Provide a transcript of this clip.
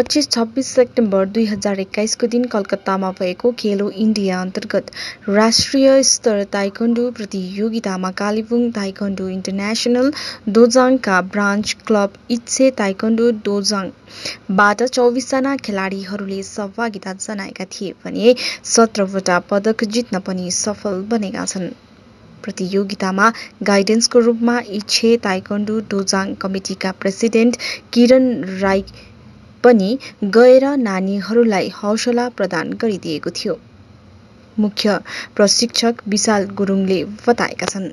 पच्चिस छब्बिस सेप्टेम्बर दुई हजार एक्काइसको दिन कलकत्तामा भएको खेलो इन्डिया अन्तर्गत राष्ट्रिय स्तर ताइकन्डु प्रतियोगितामा कालेबुङ ताइकन्डु इन्टरनेसनल दोजाङका ब्रान्च क्लब इच्छे ताइकन्डु दोजाङबाट चौबिसजना खेलाडीहरूले सहभागिता जनाएका थिए भने सत्रवटा पदक जित्न पनि सफल बनेका छन् प्रतियोगितामा गाइडेन्सको रूपमा इच्छे ताइकन्डु दोजाङ कमिटीका प्रेसिडेन्ट किरण राई पनि गएर नानीहरूलाई हौसला प्रदान गरिदिएको थियो मुख्य प्रशिक्षक विशाल गुरुङले बताएका छन्